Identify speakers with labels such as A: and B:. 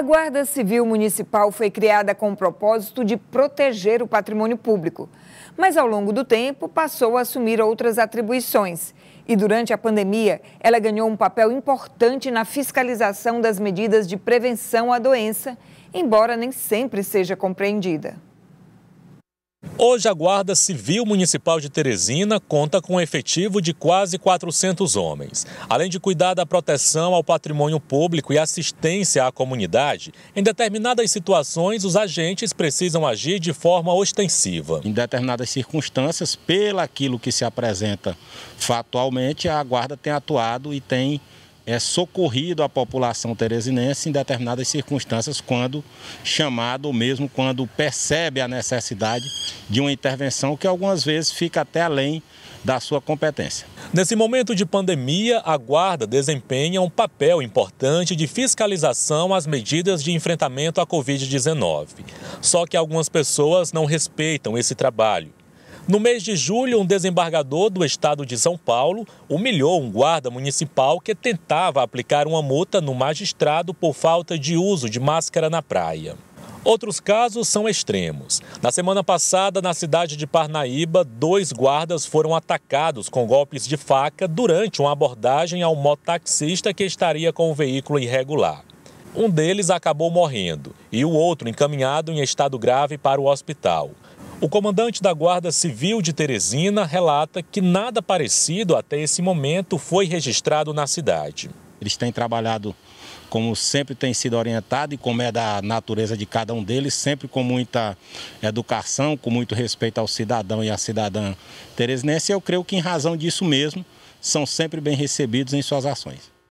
A: A Guarda Civil Municipal foi criada com o propósito de proteger o patrimônio público, mas ao longo do tempo passou a assumir outras atribuições. E durante a pandemia, ela ganhou um papel importante na fiscalização das medidas de prevenção à doença, embora nem sempre seja compreendida.
B: Hoje, a Guarda Civil Municipal de Teresina conta com um efetivo de quase 400 homens. Além de cuidar da proteção ao patrimônio público e assistência à comunidade, em determinadas situações, os agentes precisam agir de forma ostensiva. Em determinadas circunstâncias, pelo aquilo que se apresenta factualmente, a
C: Guarda tem atuado e tem é socorrido à população teresinense em determinadas circunstâncias, quando chamado, ou mesmo quando percebe a necessidade de uma intervenção que algumas vezes fica até além da sua competência.
B: Nesse momento de pandemia, a Guarda desempenha um papel importante de fiscalização às medidas de enfrentamento à Covid-19. Só que algumas pessoas não respeitam esse trabalho. No mês de julho, um desembargador do estado de São Paulo humilhou um guarda municipal que tentava aplicar uma multa no magistrado por falta de uso de máscara na praia. Outros casos são extremos. Na semana passada, na cidade de Parnaíba, dois guardas foram atacados com golpes de faca durante uma abordagem ao mototaxista que estaria com o veículo irregular. Um deles acabou morrendo e o outro encaminhado em estado grave para o hospital. O comandante da Guarda Civil de Teresina relata que nada parecido até esse momento foi registrado na cidade. Eles têm trabalhado como sempre tem sido orientado
C: e como é da natureza de cada um deles, sempre com muita educação, com muito respeito ao cidadão e à cidadã teresinense. Eu creio que, em razão disso mesmo, são sempre bem recebidos em suas ações.